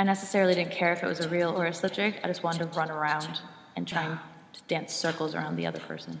I necessarily didn't care if it was a reel or a slip jig. I just wanted to run around and try and dance circles around the other person.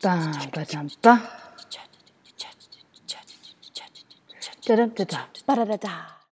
빰빠잠빠 짜람짜다 빠라라다